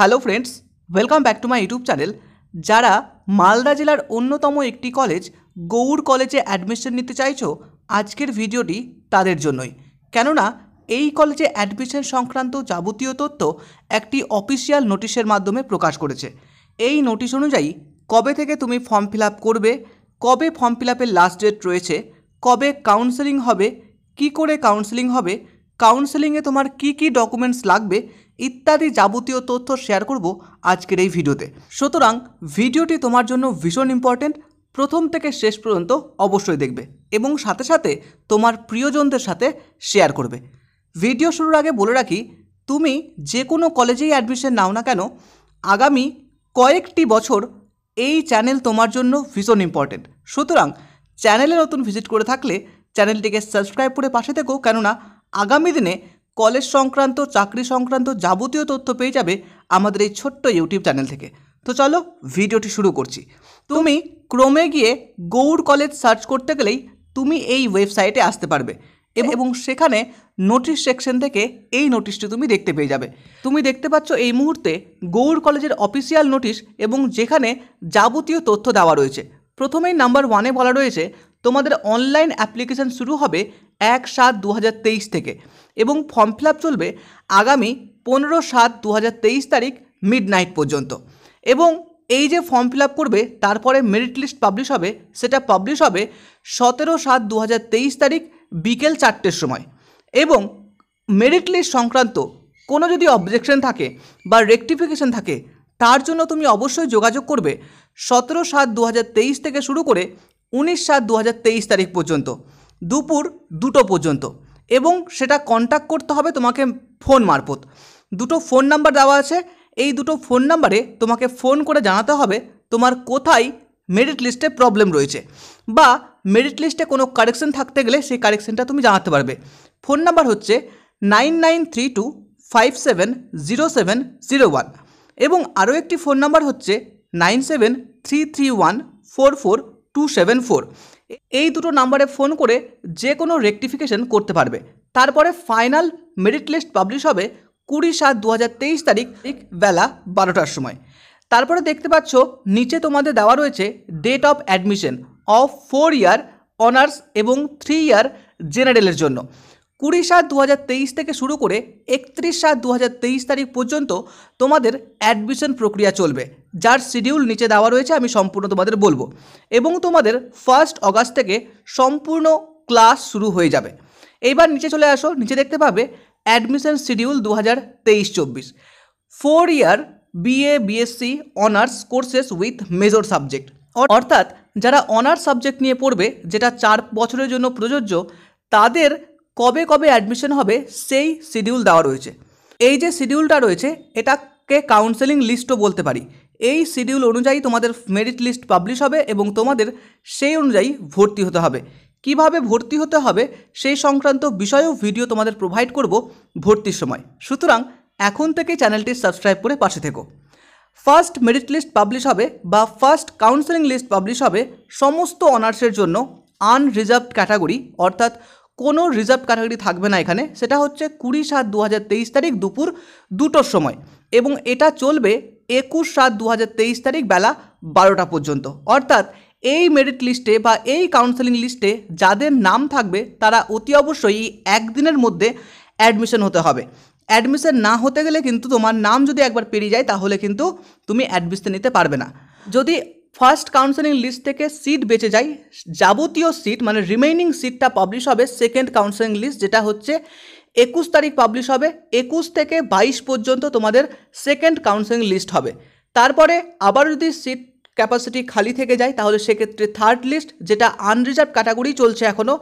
hello friends welcome back to my YouTube channel যারা মালদা জেলার অন্যতম একটি কলেজ গৌড় কলেজে অ্যাডমিশন নিতে চাইছো আজকের ভিডিওটি তাদের জন্যই কেননা এই কলেজে অ্যাডমিশন সংক্রান্ত যাবতীয় তথ্য একটি অফিসিয়াল নোটিশের মাধ্যমে প্রকাশ করেছে এই নোটিশ অনুযায়ী কবে থেকে তুমি ফর্ম ফিল করবে কবে ফর্ম ফিল লাস্ট ডেট রয়েছে কবে কাউন্সেলিং হবে কি করে কাউন্সেলিং হবে কাউন্সেলিংয়ে তোমার কি কি ডকুমেন্টস লাগবে ইত্যাদি যাবতীয় তথ্য শেয়ার করব আজকের এই ভিডিওতে সুতরাং ভিডিওটি তোমার জন্য ভীষণ ইম্পর্টেন্ট প্রথম থেকে শেষ পর্যন্ত অবশ্যই দেখবে এবং সাথে সাথে তোমার প্রিয়জনদের সাথে শেয়ার করবে ভিডিও শুরুর আগে বলে রাখি তুমি যে কোনো কলেজেই অ্যাডমিশন নাও না কেন আগামী কয়েকটি বছর এই চ্যানেল তোমার জন্য ভীষণ ইম্পর্টেন্ট সুতরাং চ্যানেলে নতুন ভিজিট করে থাকলে চ্যানেলটিকে সাবস্ক্রাইব করে পাশে থেকো কেননা আগামী দিনে কলেজ সংক্রান্ত চাকরি সংক্রান্ত যাবতীয় তথ্য পেয়ে যাবে আমাদের এই ছোট্ট ইউটিউব চ্যানেল থেকে তো চলো ভিডিওটি শুরু করছি তুমি ক্রমে গিয়ে গৌড় কলেজ সার্চ করতে গেলেই তুমি এই ওয়েবসাইটে আসতে পারবে এবং সেখানে নোটিশ সেকশন থেকে এই নোটিশটি তুমি দেখতে পেয়ে যাবে তুমি দেখতে পাচ্ছ এই মুহূর্তে গৌড় কলেজের অফিসিয়াল নোটিশ এবং যেখানে যাবতীয় তথ্য দেওয়া রয়েছে প্রথমেই নাম্বার ওয়ানে বলা রয়েছে তোমাদের অনলাইন অ্যাপ্লিকেশান শুরু হবে এক সাত দু থেকে এবং ফর্ম ফিল চলবে আগামী পনেরো সাত দু তারিখ মিড নাইট পর্যন্ত এবং এই যে ফর্ম ফিল করবে তারপরে মেরিট লিস্ট পাবলিশ হবে সেটা পাবলিশ হবে সতেরো সাত দু তারিখ বিকেল চারটের সময় এবং মেরিট লিস্ট সংক্রান্ত কোনো যদি অবজেকশন থাকে বা রেকটিফিকেশন থাকে তার জন্য তুমি অবশ্যই যোগাযোগ করবে সতেরো সাত দু থেকে শুরু করে উনিশ সাত দু তারিখ পর্যন্ত দুপুর দুটো পর্যন্ত এবং সেটা কন্ট্যাক্ট করতে হবে তোমাকে ফোন মারফত দুটো ফোন নাম্বার দেওয়া আছে এই দুটো ফোন নাম্বারে তোমাকে ফোন করে জানাতে হবে তোমার কোথায় মেরিট লিস্টে প্রবলেম রয়েছে বা মেরিট লিস্টে কোনো কারেকশন থাকতে গেলে সেই কারেকশনটা তুমি জানাতে পারবে ফোন নাম্বার হচ্ছে nine nine three two five seven zero seven zero one এবং আরও একটি ফোন নাম্বার হচ্ছে nine seven three three one four four two seven four এই দুটো নাম্বারে ফোন করে যে কোনো রেকটিফিকেশন করতে পারবে তারপরে ফাইনাল মেরিট লিস্ট পাবলিশ হবে কুড়ি সাত দু তারিখ বেলা বারোটার সময় তারপরে দেখতে পাচ্ছ নিচে তোমাদের দেওয়া রয়েছে date of admission of four year honours এবং থ্রি ইয়ার জেনারেলের জন্য কুড়ি সাত দু থেকে শুরু করে একত্রিশ সাত দু তারিখ পর্যন্ত তোমাদের অ্যাডমিশন প্রক্রিয়া চলবে যার শিডিউল নিচে দেওয়া রয়েছে আমি সম্পূর্ণ তোমাদের বলবো এবং তোমাদের ফার্স্ট অগাস্ট থেকে সম্পূর্ণ ক্লাস শুরু হয়ে যাবে এইবার নিচে চলে আসো নিচে দেখতে পাবে অ্যাডমিশন শিডিউল দু হাজার তেইশ চব্বিশ four year BA BSc honours courses with major subject অর্থাৎ যারা অনার্স সাবজেক্ট নিয়ে পড়বে যেটা চার বছরের জন্য প্রযোজ্য তাদের কবে কবে অ্যাডমিশন হবে সেই শিডিউল দেওয়া রয়েছে এই যে শিডিউলটা রয়েছে এটাকে কাউন্সেলিং লিস্টও বলতে পারি এই শিডিউল অনুযায়ী তোমাদের মেরিট লিস্ট পাবলিশ হবে এবং তোমাদের সেই অনুযায়ী ভর্তি হতে হবে কিভাবে ভর্তি হতে হবে সেই সংক্রান্ত বিষয়েও ভিডিও তোমাদের প্রোভাইড করব ভর্তির সময় সুতরাং এখন থেকে চ্যানেলটি সাবস্ক্রাইব করে পাশে থেকো ফার্স্ট মেরিট লিস্ট পাবলিশ হবে বা ফার্স্ট কাউন্সেলিং লিস্ট পাবলিশ হবে সমস্ত অনার্সের জন্য আনরিজার্ভড ক্যাটাগরি অর্থাৎ কোনো রিজার্ভ ক্যাটাগরি থাকবে না এখানে সেটা হচ্ছে কুড়ি সাত দু তারিখ দুপুর দুটোর সময় এবং এটা চলবে একুশ সাত দু তারিখ বেলা বারোটা পর্যন্ত অর্থাৎ এই মেরিট লিস্টে বা এই কাউন্সেলিং লিস্টে যাদের নাম থাকবে তারা অতি অবশ্যই একদিনের মধ্যে অ্যাডমিশন হতে হবে অ্যাডমিশন না হতে গেলে কিন্তু তোমার নাম যদি একবার পেরিয়ে যায় তাহলে কিন্তু তুমি অ্যাডমিশন নিতে পারবে না যদি ফার্স্ট কাউন্সেলিং লিস্ট থেকে সিট বেঁচে যায় যাবতীয় সিট মানে রিমেইনিং সিটটা পাবলিশ হবে সেকেন্ড কাউন্সেলিং লিস্ট যেটা হচ্ছে একুশ তারিখ পাবলিশ হবে একুশ থেকে বাইশ পর্যন্ত তোমাদের সেকেন্ড কাউন্সেলিং লিস্ট হবে তারপরে আবার যদি সিট ক্যাপাসিটি খালি থেকে যায় তাহলে সেক্ষেত্রে থার্ড লিস্ট যেটা আনরিজার্ভ ক্যাটাগরি চলছে এখনও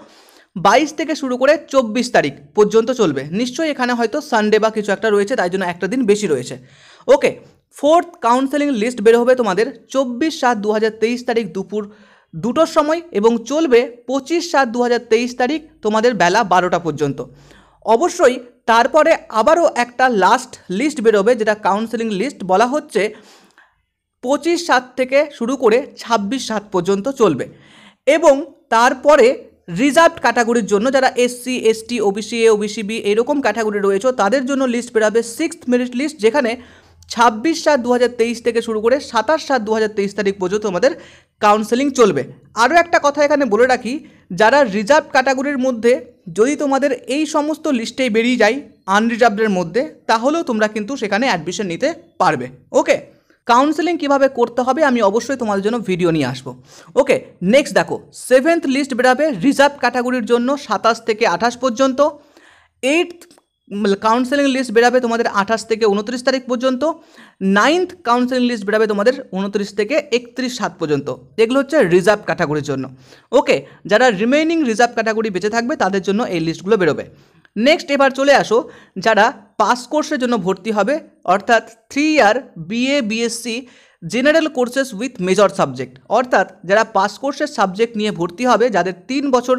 বাইশ থেকে শুরু করে চব্বিশ তারিখ পর্যন্ত চলবে নিশ্চয়ই এখানে হয়তো সানডে বা কিছু একটা রয়েছে তাই জন্য একটা দিন বেশি রয়েছে ওকে ফোর্থ কাউন্সেলিং লিস্ট বের হবে তোমাদের চব্বিশ সাত দু তারিখ দুপুর দুটোর সময় এবং চলবে পঁচিশ সাত দু তারিখ তোমাদের বেলা বারোটা পর্যন্ত অবশ্যই তারপরে আবারও একটা লাস্ট লিস্ট বেরোবে যেটা কাউন্সেলিং লিস্ট বলা হচ্ছে পঁচিশ সাত থেকে শুরু করে ছাব্বিশ সাত পর্যন্ত চলবে এবং তারপরে রিজার্ভ ক্যাটাগরির জন্য যারা SC ST OBC A OBC B এরকম ক্যাটাগরি রয়েছে তাদের জন্য লিস্ট বেরোবে সিক্সথ মেরিট লিস্ট যেখানে ছাব্বিশ সাত দু থেকে শুরু করে সাতাশ সাত দু তারিখ পর্যন্ত আমাদের কাউন্সেলিং চলবে আরও একটা কথা এখানে বলে রাখি যারা রিজার্ভ ক্যাটাগরির মধ্যে যদি তোমাদের এই সমস্ত লিস্টে বেরিয়ে যায় আনরিজার্ভের মধ্যে তাহলেও তোমরা কিন্তু সেখানে অ্যাডমিশন নিতে পারবে ওকে কাউন্সেলিং কিভাবে করতে হবে আমি অবশ্যই তোমাদের জন্য ভিডিও নিয়ে আসবো ওকে নেক্সট দেখো সেভেন্থ লিস্ট বেরাবে রিজার্ভ ক্যাটাগরির জন্য সাতাশ থেকে আঠাশ পর্যন্ত এইট কাউন্সেলিং লিস্ট বেরাবে তোমাদের আঠাশ থেকে উনত্রিশ তারিখ পর্যন্ত নাইন্থ কাউন্সেলিং লিস্ট বেরাবে তোমাদের উনত্রিশ থেকে একত্রিশ সাত পর্যন্ত এগুলো হচ্ছে রিজার্ভ ক্যাটাগরির জন্য ওকে যারা রিমেইনিং রিজার্ভ ক্যাটাগরি বেঁচে থাকবে তাদের জন্য এই লিস্টগুলো বেরোবে নেক্সট এবার চলে আসো যারা পাস কোর্সের জন্য ভর্তি হবে অর্থাৎ three year BA BSc general courses with major subject অর্থাৎ যারা পাস কোর্সের সাবজেক্ট নিয়ে ভর্তি হবে যাদের তিন বছর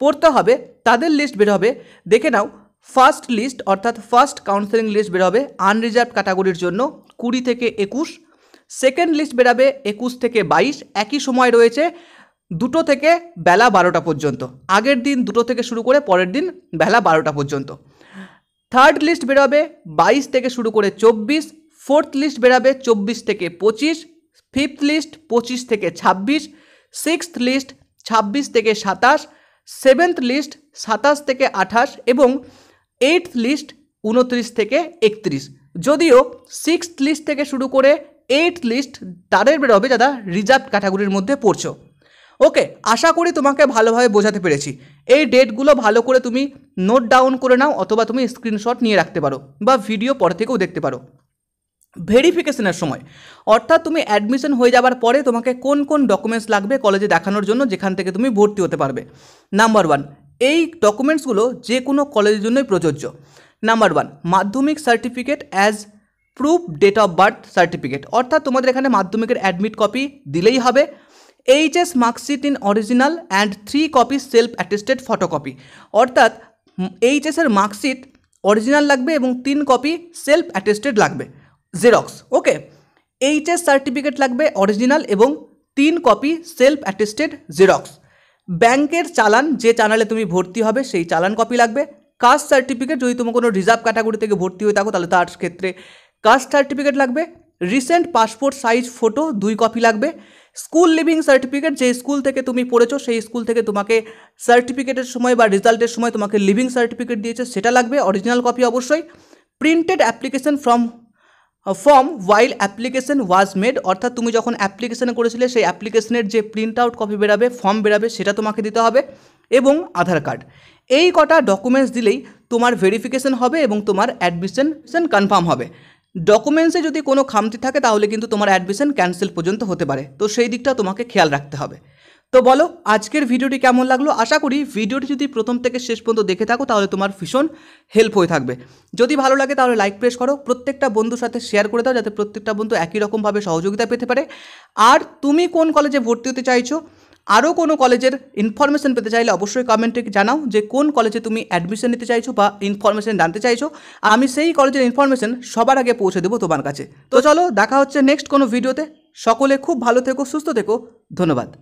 পড়তে হবে তাদের লিস্ট বের হবে দেখে নাও ফার্স্ট লিস্ট অর্থাৎ ফার্স্ট কাউন্সেলিং লিস্ট বেরোবে আনরিজার্ভ ক্যাটাগরির জন্য কুড়ি থেকে একুশ সেকেন্ড লিস্ট বেরাবে একুশ থেকে বাইশ একই সময় রয়েছে দুটো থেকে বেলা বারোটা পর্যন্ত আগের দিন দুটো থেকে শুরু করে পরের দিন বেলা বারোটা পর্যন্ত থার্ড লিস্ট বেরোবে বাইশ থেকে শুরু করে চব্বিশ ফোর্থ লিস্ট বেরাবে চব্বিশ থেকে পঁচিশ ফিফথ লিস্ট পঁচিশ থেকে ছাব্বিশ সিক্সথ লিস্ট ছাব্বিশ থেকে সাতাশ সেভেন্থ লিস্ট সাতাশ থেকে আঠাশ এবং এইট লিস্ট উনত্রিশ থেকে একত্রিশ যদিও সিক্সথ লিস্ট থেকে শুরু করে এইট লিস্ট তাদের বের হবে যারা রিজার্ভ ক্যাটাগরির মধ্যে পড়ছো ওকে আশা করি তোমাকে ভালোভাবে বোঝাতে পেরেছি এই ডেটগুলো ভালো করে তুমি নোট ডাউন করে নাও অথবা তুমি স্ক্রিনশট নিয়ে রাখতে পারো বা ভিডিও পর থেকেও দেখতে পারো ভেরিফিকেশনের সময় অর্থাৎ তুমি অ্যাডমিশন হয়ে যাওয়ার পরে তোমাকে কোন কোন ডকুমেন্টস লাগবে কলেজে দেখানোর জন্য যেখান থেকে তুমি ভর্তি হতে পারবে নাম্বার ওয়ান এই ডকুমেন্টসগুলো যে কোনো কলেজের জন্যই প্রযোজ্য number one Madhyamik certificate as proof date of birth certificate অর্থাৎ তোমাদের এখানে মাধ্যমিকের অ্যাডমিট কপি দিলেই হবে HS marksheet in original and three copy self attested photocopy অর্থাৎ এইচএসের মার্কশিট অরিজিনাল লাগবে এবং তিন কপি সেলফ অ্যাটেস্টেড লাগবে জেরক্স ওকে এইচএস সার্টিফিকেট লাগবে অরিজিনাল এবং তিন কপি সেলফ অ্যাটেস্টেড জেরক্স ব্যাংকের চালান যে চ্যানেলে তুমি ভর্তি হবে সেই চালান কপি লাগবে কাস্ট সার্টিফিকেট যদি তুমি কোনো রিজার্ভ ক্যাটাগরি থেকে ভর্তি হয়ে থাকো তাহলে তার ক্ষেত্রে কাস্ট সার্টিফিকেট লাগবে রিসেন্ট পাসপোর্ট সাইজ ফটো দুই কপি লাগবে স্কুল লিভিং সার্টিফিকেট যে স্কুল থেকে তুমি পড়েছো সেই স্কুল থেকে তোমাকে সার্টিফিকেটের সময় বা রেজাল্টের সময় তোমাকে লিভিং সার্টিফিকেট দিয়েছে সেটা লাগবে অরিজিনাল কপি অবশ্যই printed application from form while application was made অর্থাৎ তুমি যখন অ্যাপ্লিকেশানে করেছিলে সেই অ্যাপ্লিকেশনের যে প্রিন্ট আউট কপি বেরাবে ফর্ম বেরাবে সেটা তোমাকে দিতে হবে এবং আধার কার্ড এই কটা ডকুমেন্টস দিলেই তোমার ভেরিফিকেশন হবে এবং তোমার অ্যাডমিশন কনফার্ম হবে ডকুমেন্টসে যদি কোনো খামতি থাকে তাহলে কিন্তু তোমার অ্যাডমিশন ক্যান্সেল পর্যন্ত হতে পারে তো সেই দিকটা তোমাকে খেয়াল রাখতে হবে তো বলো আজকের ভিডিওটি কেমন লাগলো আশা করি ভিডিওটি যদি প্রথম থেকে শেষ পর্যন্ত দেখে থাকো তাহলে তোমার ভীষণ হেল্প হয়ে থাকবে যদি ভালো লাগে তাহলে লাইক প্রেস করো প্রত্যেকটা বন্ধুর সাথে শেয়ার করে দাও যাতে প্রত্যেকটা বন্ধু একই রকমভাবে সহযোগিতা পেতে পারে আর তুমি কোন কলেজে ভর্তি হতে চাইছো আরও কোনো কলেজের ইনফরমেশন পেতে চাইলে অবশ্যই কমেন্টে জানাও যে কোন কলেজে তুমি অ্যাডমিশন নিতে চাইছো বা ইনফরমেশন জানতে চাইছো আমি সেই কলেজের ইনফরমেশন সবার আগে পৌঁছে দেবো তোমার কাছে তো চলো দেখা হচ্ছে নেক্সট কোনো ভিডিওতে সকলে খুব ভালো থেকো সুস্থ থেকো ধন্যবাদ